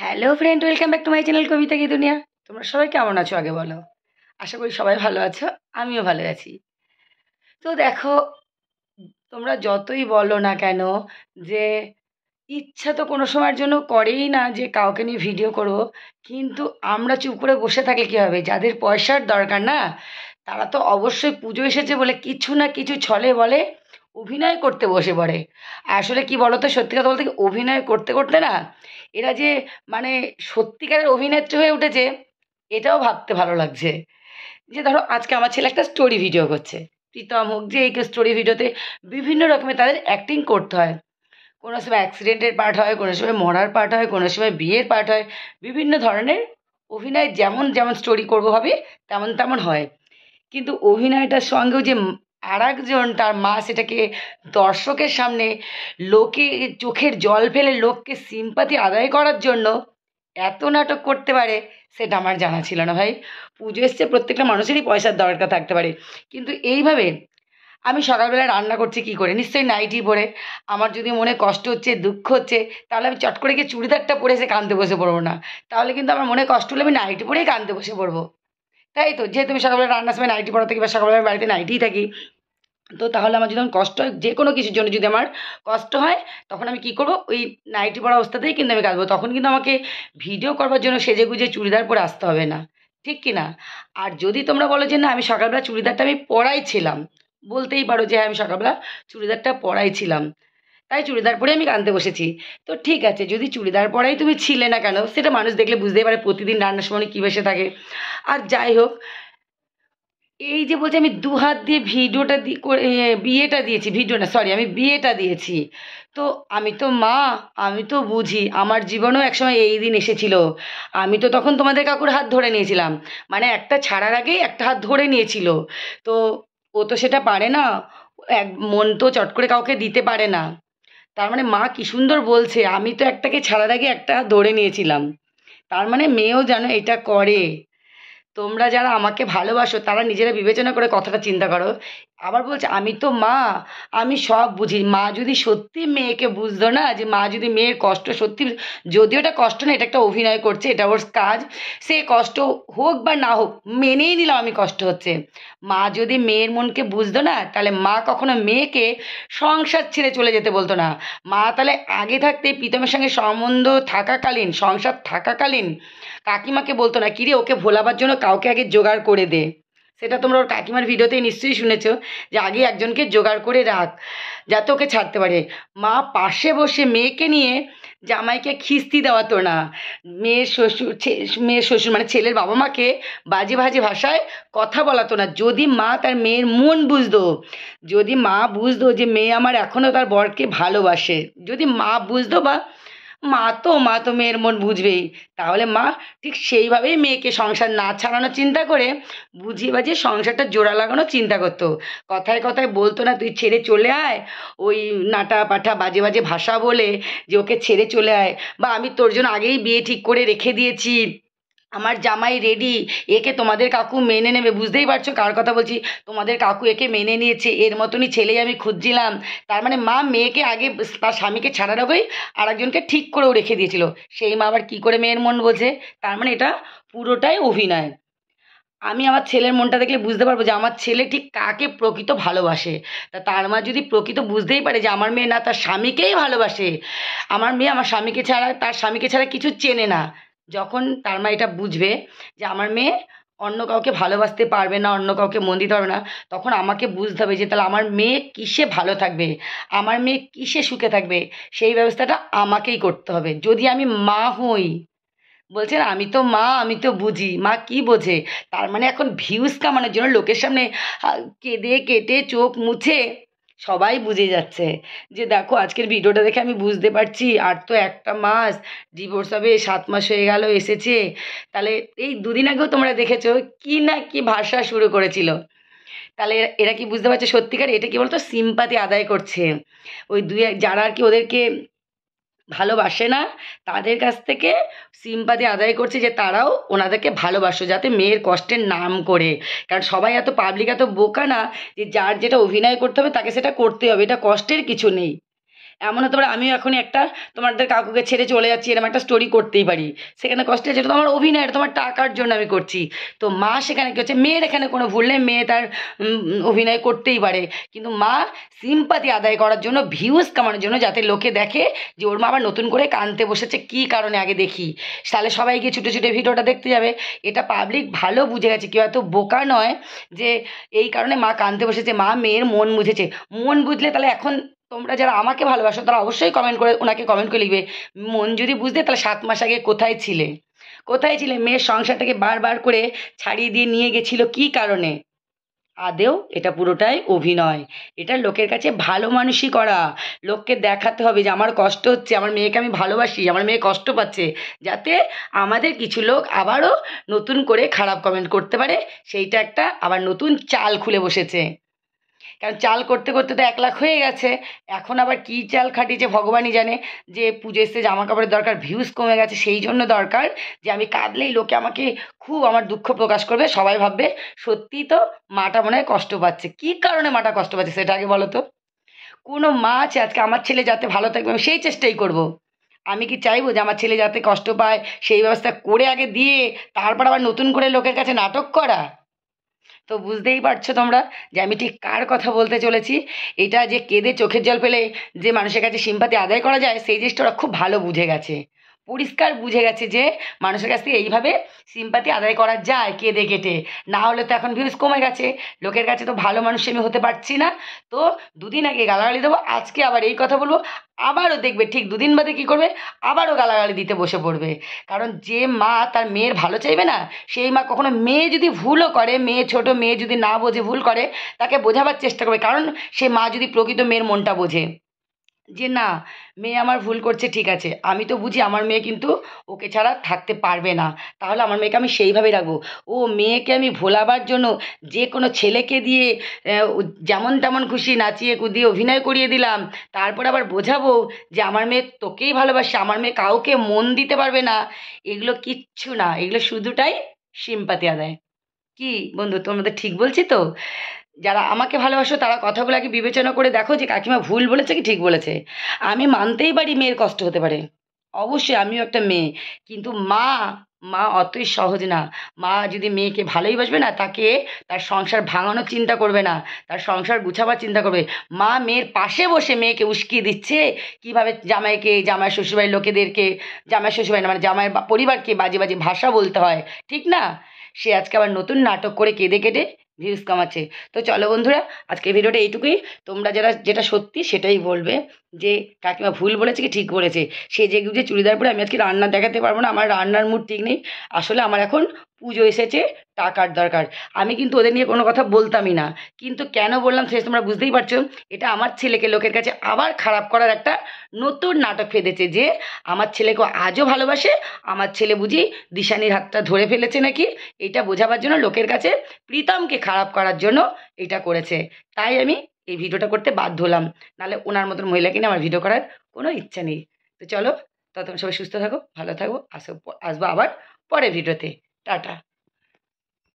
Hello friend welcome back to my channel Kobita কি দুনিয়া তোমরা সবাই কেমন আছো আগে বলো আশা করি সবাই ভালো আছো আমিও ভালো আছি তো দেখো তোমরা যতই বলো না কেন যে ইচ্ছা তো কোনো সময়ের জন্য করেই না যে কাউকে নিয়ে ভিডিও করব কিন্তু আমরা চুপ করে বসে থাকলে কী হবে যাদের পয়সার দরকার না তারা তো অবশ্যই পুজো এসেছে বলে কিছু না কিছু ছলে বলে অভিনয় করতে বসে পড়ে আসলে কি বলতো সত্যি কথা বলতে অভিনয় করতে করতে না এরা যে মানে সত্যিকারের অভিনেত্রী হয়ে উঠেছে এটাও ভাবতে ভালো লাগছে যে ধরো আজকে আমার ছেলে একটা স্টোরি ভিডিও করছে প্রীতম হোক যে এই স্টোরি ভিডিওতে বিভিন্ন রকমের তাদের অ্যাক্টিং করতে হয় কোনো সময় অ্যাক্সিডেন্টের পার্ট হয় কোনো সময় মরার পার্ট হয় কোনো সময় বিয়ের পার্ট হয় বিভিন্ন ধরনের অভিনয় যেমন যেমন স্টোরি করবো ভাবি তেমন তেমন হয় কিন্তু অভিনয়টার সঙ্গেও যে আর একজন তার মা সেটাকে দর্শকের সামনে লোকে চোখের জল ফেলে লোককে সিম্পাতি আদায় করার জন্য এত নাটক করতে পারে সেটা আমার জানা ছিল না ভাই পুজো এসছে প্রত্যেকটা মানুষেরই পয়সার দরকার থাকতে পারে কিন্তু এইভাবে আমি সকালবেলা রান্না করছি কি করে নিশ্চয়ই নাইটি পরে আমার যদি মনে কষ্ট হচ্ছে দুঃখ হচ্ছে তাহলে আমি চট করে গিয়ে চুড়িদারটা পরে এসে কাঁদতে বসে পড়বো না তাহলে কিন্তু আমার মনে কষ্ট হলে আমি নাইটি পরেই কাঁদতে বসে পড়বো তাই তো যেহেতু আমি সকালবেলা রান্নার সময় নাইটি পরা থাকি বা সকালবেলা বাড়িতে নাইটিই থাকি তো তাহলে আমার যদি আমার কষ্ট হয় যে কোনো কিছুর জন্য যদি আমার কষ্ট হয় তখন আমি কি করব ওই নাইটি পরা অবস্থাতেই কিন্তু আমি কাঁদবো তখন কিন্তু আমাকে ভিডিও করবার জন্য সেজে গুজে চুড়িদার পরে আসতে হবে না ঠিক কি না আর যদি তোমরা বলো যে না আমি সকালবেলা চুড়িদারটা আমি পরাই ছিলাম বলতেই পারো যে হ্যাঁ, আমি সকালবেলা চুড়িদারটা পরাই ছিলাম তাই চুড়িদার পরে আমি কাঁদতে বসেছি তো ঠিক আছে যদি চুড়িদার পরাই তুমি ছিলে না কেন সেটা মানুষ দেখলে বুঝতেই পারে প্রতিদিন রান্নার সময় কী বসে থাকে আর যাই হোক এই যে বলছে আমি দু হাত দিয়ে ভিডিওটা বিয়েটা দিয়েছি ভিডিও না সরি আমি বিয়েটা দিয়েছি তো আমি তো মা আমি তো বুঝি আমার জীবনেও একসময় এই দিন এসেছিল আমি তো তখন তোমাদের কাকুর হাত ধরে নিয়েছিলাম মানে একটা ছাড়ার আগেই একটা হাত ধরে নিয়েছিল তো ও তো সেটা পারে না এক মন তো চট করে কাউকে দিতে পারে না তার মানে মা কি সুন্দর বলছে আমি তো একটাকে ছাড়ার আগে একটা ধরে নিয়েছিলাম তার মানে মেয়েও যেন এটা করে তোমরা যারা আমাকে ভালোবাসো তারা নিজেরা বিবেচনা করে কথাটা চিন্তা করো আবার বলছে আমি তো মা আমি সব বুঝি মা যদি সত্যি মেয়েকে বুঝতো না যে মা যদি মেয়ের কষ্ট সত্যি যদিও এটা কষ্ট না এটা একটা অভিনয় করছে এটা ওর কাজ সে কষ্ট হোক বা না হোক মেনেই নিলাম আমি কষ্ট হচ্ছে মা যদি মেয়ের মনকে বুঝতো না তাহলে মা কখনো মেয়েকে সংসার ছেড়ে চলে যেতে বলতো না মা তাহলে আগে থাকতে প্রীতমের সঙ্গে সম্বন্ধ থাকাকালীন সংসার থাকাকালীন কাকিমাকে বলতো না কিরে ওকে ভোলাবার জন্য কাউকে আগে জোগাড় করে দে সেটা তোমরা ওর কাকিমার ভিডিওতেই নিশ্চয়ই শুনেছ যে আগে একজনকে জোগাড় করে রাখ যাতে ওকে ছাড়তে পারে মা পাশে বসে মেয়েকে নিয়ে জামাইকে খিস্তি দেওয়া তো না মেয়ের শ্বশুর মেয়ের শ্বশুর মানে ছেলের বাবা মাকে বাজে বাজে ভাষায় কথা বলাতো না যদি মা তার মেয়ের মন বুঝতো যদি মা বুঝতো যে মেয়ে আমার এখনও তার বরকে ভালোবাসে যদি মা বুঝতো বা মা তো মা তো মেয়ের মন বুঝবেই তাহলে মা ঠিক সেইভাবেই মেয়েকে সংসার না ছাড়ানোর চিন্তা করে বুঝিয়ে বাজিয়ে সংসারটা জোড়া লাগানোর চিন্তা করতো কথায় কথায় বলতো না তুই ছেড়ে চলে আয় ওই নাটা পাঠা বাজে বাজে ভাষা বলে যে ওকে ছেড়ে চলে আয় বা আমি তোর জন্য আগেই বিয়ে ঠিক করে রেখে দিয়েছি আমার জামাই রেডি একে তোমাদের কাকু মেনে নেবে বুঝতেই পারছো কার কথা বলছি তোমাদের কাকু একে মেনে নিয়েছে এর মতনই ছেলেই আমি খুঁজছিলাম তার মানে মা মেয়েকে আগে তার স্বামীকে ছাড়ার আগেই একজনকে ঠিক করেও রেখে দিয়েছিল সেই মা আবার কী করে মেয়ের মন বোঝে তার মানে এটা পুরোটাই অভিনয় আমি আমার ছেলের মনটা দেখলে বুঝতে পারবো যে আমার ছেলে ঠিক কাকে প্রকৃত ভালোবাসে তা তার মা যদি প্রকৃত বুঝতেই পারে যে আমার মেয়ে না তার স্বামীকেই ভালোবাসে আমার মেয়ে আমার স্বামীকে ছাড়া তার স্বামীকে ছাড়া কিছু চেনে না যখন তার মা এটা বুঝবে যে আমার মেয়ে অন্য কাউকে ভালোবাসতে পারবে না অন্য কাউকে মন দিতে পারবে না তখন আমাকে বুঝতে হবে যে তাহলে আমার মেয়ে কিসে ভালো থাকবে আমার মেয়ে কিসে সুখে থাকবে সেই ব্যবস্থাটা আমাকেই করতে হবে যদি আমি মা হই বলছেন আমি তো মা আমি তো বুঝি মা কি বোঝে তার মানে এখন ভিউজ কামানোর জন্য লোকের সামনে কেঁদে কেটে চোখ মুছে সবাই বুঝে যাচ্ছে যে দেখো আজকের ভিডিওটা দেখে আমি বুঝতে পারছি আর তো একটা মাস ডিভোর্স হবে সাত মাস হয়ে গেল এসেছে তাহলে এই দুদিন আগেও তোমরা দেখেছো কি না কি ভাষা শুরু করেছিল তাহলে এরা কি বুঝতে পারছে সত্যিকার এটা কি বলতো সিম্পাতি আদায় করছে ওই দুই যারা আর কি ওদেরকে ভালোবাসে না তাদের কাছ থেকে সিম্পাতি আদায় করছে যে তারাও ওনাদেরকে ভালোবাসো যাতে মেয়ের কষ্টের নাম করে কারণ সবাই এত পাবলিক এত বোকা না যে যার যেটা অভিনয় করতে হবে তাকে সেটা করতে হবে এটা কষ্টের কিছু নেই এমন হতে পারে আমিও এখনই একটা তোমাদের কাকুকে ছেড়ে চলে যাচ্ছি এরকম একটা স্টোরি করতেই পারি সেখানে কষ্ট আছে তোমার তো আমার অভিনয় এটা তোমার টাকার জন্য আমি করছি তো মা সেখানে কী হচ্ছে মেয়ের এখানে কোনো ভুল নেই মেয়ে তার অভিনয় করতেই পারে কিন্তু মা সিম্পাতি আদায় করার জন্য ভিউজ কামানোর জন্য যাতে লোকে দেখে যে ওর মা আবার নতুন করে কানতে বসেছে কি কারণে আগে দেখি তাহলে সবাই গিয়ে ছুটে ছুটে ভিডিওটা দেখতে যাবে এটা পাবলিক ভালো বুঝে গেছে কেউ এত বোকা নয় যে এই কারণে মা কানতে বসেছে মা মেয়ের মন বুঝেছে মন বুঝলে তাহলে এখন তোমরা যারা আমাকে ভালোবাসো তারা অবশ্যই কমেন্ট করে ওনাকে কমেন্ট করে লিখবে মন যদি বুঝতে তাহলে সাত মাস আগে কোথায় ছিলে কোথায় ছিলে মেয়ের সংসারটাকে বারবার করে ছাড়িয়ে দিয়ে নিয়ে গেছিল কি কারণে আদেও এটা পুরোটাই অভিনয় এটা লোকের কাছে ভালো মানুষই করা লোককে দেখাতে হবে যে আমার কষ্ট হচ্ছে আমার মেয়েকে আমি ভালোবাসি আমার মেয়ে কষ্ট পাচ্ছে যাতে আমাদের কিছু লোক আবারও নতুন করে খারাপ কমেন্ট করতে পারে সেইটা একটা আবার নতুন চাল খুলে বসেছে কারণ চাল করতে করতে তো এক লাখ হয়ে গেছে এখন আবার কি চাল খাটিয়েছে ভগবানই জানে যে পুজো এসে জামা কাপড়ের দরকার ভিউজ কমে গেছে সেই জন্য দরকার যে আমি কাঁদলেই লোকে আমাকে খুব আমার দুঃখ প্রকাশ করবে সবাই ভাববে সত্যিই তো মাটা মনে হয় কষ্ট পাচ্ছে কী কারণে মাটা কষ্ট পাচ্ছে সেটা আগে বলো তো কোনো মা আছে আজকে আমার ছেলে যাতে ভালো থাকবে আমি সেই চেষ্টাই করব। আমি কি চাইবো যে আমার ছেলে যাতে কষ্ট পায় সেই ব্যবস্থা করে আগে দিয়ে তারপর আবার নতুন করে লোকের কাছে নাটক করা তো বুঝতেই পারছো তোমরা যে আমি ঠিক কার কথা বলতে চলেছি এটা যে কেঁদে চোখের জল পেলে যে মানুষের কাছে সিম্পাতি আদায় করা যায় সেই জিনিসটা ওরা খুব ভালো বুঝে গেছে পরিষ্কার বুঝে গেছে যে মানুষের কাছ থেকে এইভাবে সিম্পাতি আদায় করা যায় কেঁদে কেটে না হলে তো এখন ভিউজ কমে গেছে লোকের কাছে তো ভালো মানুষ আমি হতে পারছি না তো দুদিন আগে গালাগালি দেবো আজকে আবার এই কথা বলবো আবারও দেখবে ঠিক দুদিন বাদে কী করবে আবারও গালাগালি দিতে বসে পড়বে কারণ যে মা তার মেয়ের ভালো চাইবে না সেই মা কখনো মেয়ে যদি ভুলও করে মেয়ে ছোট মেয়ে যদি না বোঝে ভুল করে তাকে বোঝাবার চেষ্টা করবে কারণ সে মা যদি প্রকৃত মেয়ের মনটা বোঝে যে না মেয়ে আমার ভুল করছে ঠিক আছে আমি তো বুঝি আমার মেয়ে কিন্তু ওকে ছাড়া থাকতে পারবে না তাহলে আমার মেয়েকে আমি সেইভাবে রাখবো ও মেয়েকে আমি ভোলাবার জন্য যে কোনো ছেলেকে দিয়ে যেমন তেমন খুশি নাচিয়ে কুদিয়ে অভিনয় করিয়ে দিলাম তারপর আবার বোঝাবো যে আমার মেয়ে তোকেই ভালোবাসে আমার মেয়ে কাউকে মন দিতে পারবে না এগুলো কিচ্ছু না এগুলো শুধুটাই সিম্পাতি আদায় কি বন্ধু তোমাদের ঠিক বলছি তো যারা আমাকে ভালোবাসো তারা কথাগুলো আগে বিবেচনা করে দেখো যে কাকিমা ভুল বলেছে কি ঠিক বলেছে আমি মানতেই পারি মেয়ের কষ্ট হতে পারে অবশ্যই আমিও একটা মেয়ে কিন্তু মা মা অতই সহজ না মা যদি মেয়েকে ভালোই বাসবে না তাকে তার সংসার ভাঙানোর চিন্তা করবে না তার সংসার গুছাবার চিন্তা করবে মা মেয়ের পাশে বসে মেয়েকে উস্কিয়ে দিচ্ছে কিভাবে জামাইকে জামাই শ্বশুরবাড়ির লোকেদেরকে জামাই শ্বশুরবাড়ি মানে জামাইয়ের পরিবারকে বাজে বাজে ভাষা বলতে হয় ঠিক না সে আজকে আবার নতুন নাটক করে কেঁদে কেটে ভিউজ কামাচ্ছে তো চলো বন্ধুরা আজকে ভিডিওটা এইটুকুই তোমরা যারা যেটা সত্যি সেটাই বলবে যে কাকিমা ভুল বলেছে কি ঠিক বলেছে সে যে যে চুড়িদার পরে আমি আজকে রান্না দেখাতে পারবো না আমার রান্নার মুড ঠিক নেই আসলে আমার এখন পুজো এসেছে টাকার দরকার আমি কিন্তু ওদের নিয়ে কোনো কথা বলতামই না কিন্তু কেন বললাম সে তোমরা বুঝতেই পারছো এটা আমার ছেলেকে লোকের কাছে আবার খারাপ করার একটা নতুন নাটক ফেঁদেছে যে আমার ছেলেকে আজও ভালোবাসে আমার ছেলে বুঝি দিশানির হাতটা ধরে ফেলেছে নাকি এটা বোঝাবার জন্য লোকের কাছে প্রীতমকে খারাপ করার জন্য এটা করেছে তাই আমি এই ভিডিওটা করতে বাধ্য হলাম নাহলে ওনার মতন মহিলাকে নিয়ে আমার ভিডিও করার কোনো ইচ্ছা নেই তো চলো ততক্ষণ সবাই সুস্থ থাকো ভালো থাকো আসো আসবো আবার পরের ভিডিওতে টাটা